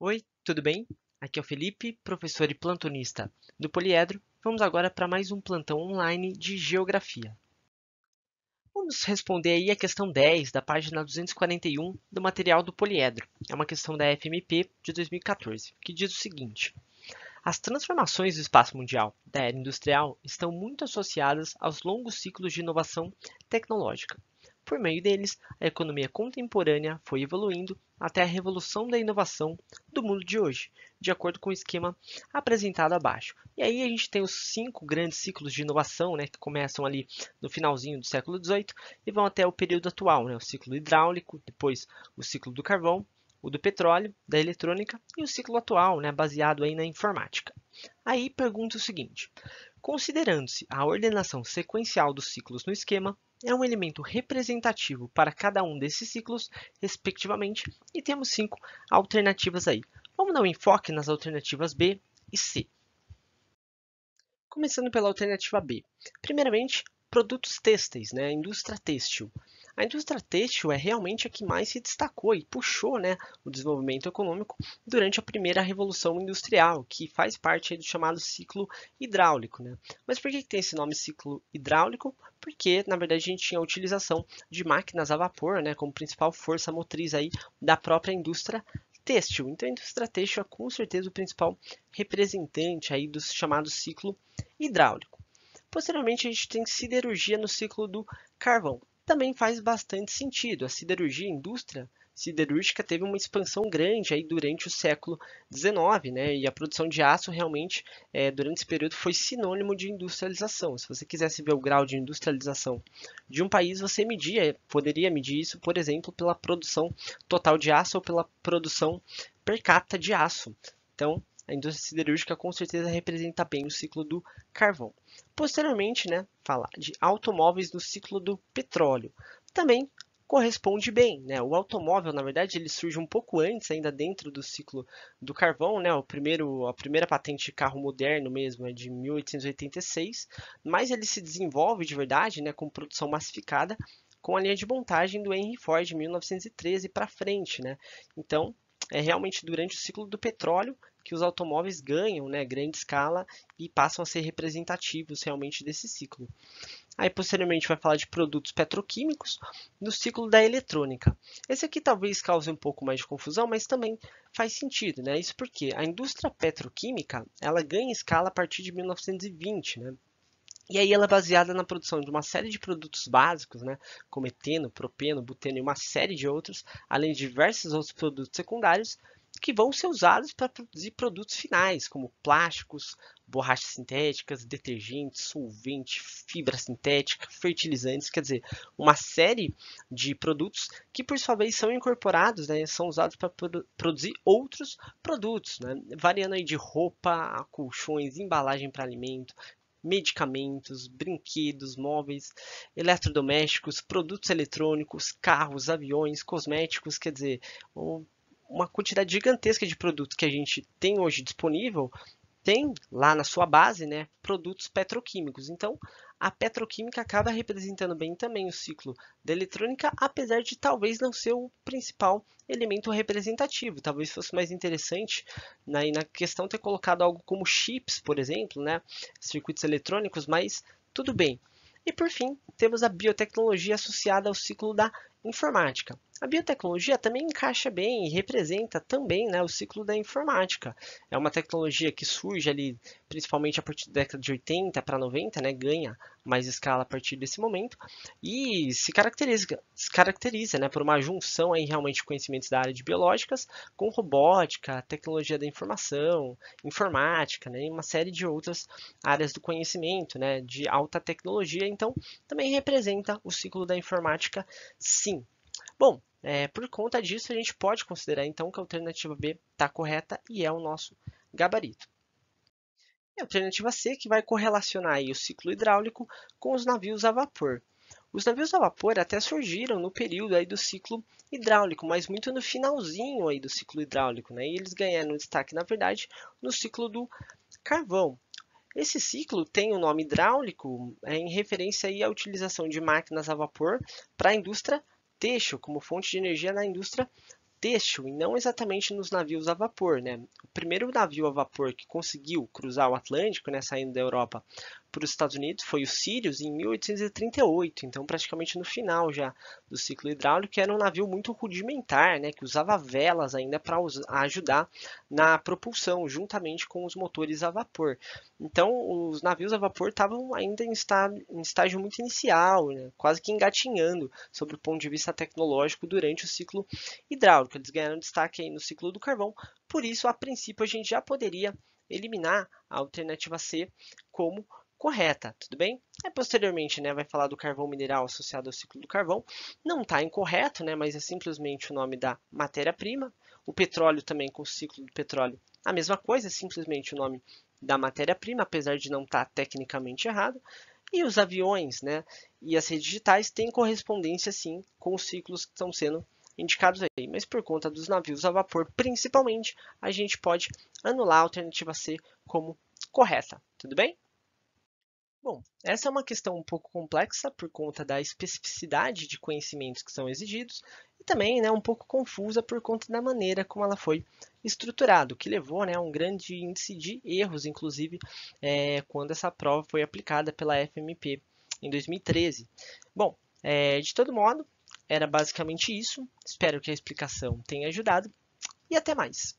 Oi, tudo bem? Aqui é o Felipe, professor e plantonista do Poliedro. Vamos agora para mais um plantão online de Geografia. Vamos responder aí a questão 10 da página 241 do material do Poliedro. É uma questão da FMP de 2014, que diz o seguinte. As transformações do espaço mundial da era industrial estão muito associadas aos longos ciclos de inovação tecnológica, por meio deles, a economia contemporânea foi evoluindo até a revolução da inovação do mundo de hoje, de acordo com o esquema apresentado abaixo. E aí a gente tem os cinco grandes ciclos de inovação, né, que começam ali no finalzinho do século XVIII e vão até o período atual, né, o ciclo hidráulico, depois o ciclo do carvão, o do petróleo, da eletrônica e o ciclo atual, né, baseado aí na informática. Aí pergunta o seguinte: considerando-se a ordenação sequencial dos ciclos no esquema, é um elemento representativo para cada um desses ciclos, respectivamente, e temos cinco alternativas aí. Vamos dar um enfoque nas alternativas B e C. Começando pela alternativa B. Primeiramente, produtos têxteis, né? A indústria têxtil. A indústria têxtil é realmente a que mais se destacou e puxou né, o desenvolvimento econômico durante a primeira revolução industrial, que faz parte do chamado ciclo hidráulico. Né? Mas por que tem esse nome ciclo hidráulico? Porque, na verdade, a gente tinha a utilização de máquinas a vapor né, como principal força motriz aí da própria indústria têxtil. Então, a indústria têxtil é com certeza o principal representante aí do chamado ciclo hidráulico. Posteriormente, a gente tem siderurgia no ciclo do carvão. Também faz bastante sentido. A siderurgia, a indústria siderúrgica, teve uma expansão grande aí durante o século XIX, né? E a produção de aço realmente, é, durante esse período, foi sinônimo de industrialização. Se você quisesse ver o grau de industrialização de um país, você media, poderia medir isso, por exemplo, pela produção total de aço ou pela produção per capita de aço. Então, a indústria siderúrgica com certeza representa bem o ciclo do carvão. Posteriormente, né, falar de automóveis no ciclo do petróleo. Também corresponde bem, né? O automóvel, na verdade, ele surge um pouco antes, ainda dentro do ciclo do carvão, né? O primeiro, a primeira patente de carro moderno mesmo é de 1886, mas ele se desenvolve de verdade, né, com produção massificada com a linha de montagem do Henry Ford de 1913 para frente, né? Então, é realmente durante o ciclo do petróleo que os automóveis ganham né, grande escala e passam a ser representativos realmente desse ciclo. Aí, posteriormente, vai falar de produtos petroquímicos no ciclo da eletrônica. Esse aqui talvez cause um pouco mais de confusão, mas também faz sentido, né? Isso porque a indústria petroquímica ela ganha escala a partir de 1920, né? E aí ela é baseada na produção de uma série de produtos básicos, né, como eteno, propeno, buteno e uma série de outros, além de diversos outros produtos secundários que vão ser usados para produzir produtos finais, como plásticos, borrachas sintéticas, detergentes, solvente, fibra sintética, fertilizantes, quer dizer, uma série de produtos que por sua vez são incorporados, né, são usados para produ produzir outros produtos, né, variando aí de roupa colchões, embalagem para alimento, medicamentos, brinquedos, móveis, eletrodomésticos, produtos eletrônicos, carros, aviões, cosméticos, quer dizer, uma quantidade gigantesca de produtos que a gente tem hoje disponível tem lá na sua base, né, produtos petroquímicos. Então, a petroquímica acaba representando bem também o ciclo da eletrônica, apesar de talvez não ser o principal elemento representativo. Talvez fosse mais interessante na, né, na questão ter colocado algo como chips, por exemplo, né? circuitos eletrônicos, mas tudo bem. E por fim, temos a biotecnologia associada ao ciclo da informática. A biotecnologia também encaixa bem e representa também né, o ciclo da informática. É uma tecnologia que surge ali principalmente a partir da década de 80 para 90, né, ganha mais escala a partir desse momento e se caracteriza, se caracteriza né, por uma junção aí realmente de conhecimentos da área de biológicas com robótica, tecnologia da informação, informática né, e uma série de outras áreas do conhecimento né, de alta tecnologia. Então, também representa o ciclo da informática, sim Bom, é, por conta disso, a gente pode considerar então que a alternativa B está correta e é o nosso gabarito. E a alternativa C, que vai correlacionar o ciclo hidráulico com os navios a vapor. Os navios a vapor até surgiram no período aí do ciclo hidráulico, mas muito no finalzinho aí do ciclo hidráulico, né? E eles ganharam destaque, na verdade, no ciclo do carvão. Esse ciclo tem o nome hidráulico é, em referência aí à utilização de máquinas a vapor para a indústria texto como fonte de energia na indústria têxtil e não exatamente nos navios a vapor. Né? O primeiro navio a vapor que conseguiu cruzar o Atlântico, né, saindo da Europa para os Estados Unidos, foi o Sirius em 1838, então praticamente no final já do ciclo hidráulico, que era um navio muito rudimentar, né, que usava velas ainda para ajudar na propulsão, juntamente com os motores a vapor. Então os navios a vapor estavam ainda em, em estágio muito inicial, né, quase que engatinhando sobre o ponto de vista tecnológico durante o ciclo hidráulico que eles ganharam destaque aí no ciclo do carvão, por isso, a princípio, a gente já poderia eliminar a alternativa C como correta, tudo bem? Aí, posteriormente, né, vai falar do carvão mineral associado ao ciclo do carvão. Não está incorreto, né, mas é simplesmente o nome da matéria-prima. O petróleo também, com o ciclo do petróleo, a mesma coisa, é simplesmente o nome da matéria-prima, apesar de não estar tá tecnicamente errado. E os aviões né, e as redes digitais têm correspondência, sim, com os ciclos que estão sendo indicados aí, mas por conta dos navios a vapor, principalmente, a gente pode anular a alternativa C como correta, tudo bem? Bom, essa é uma questão um pouco complexa por conta da especificidade de conhecimentos que são exigidos e também né, um pouco confusa por conta da maneira como ela foi estruturada, o que levou né, a um grande índice de erros, inclusive é, quando essa prova foi aplicada pela FMP em 2013. Bom, é, de todo modo, era basicamente isso. Espero que a explicação tenha ajudado e até mais.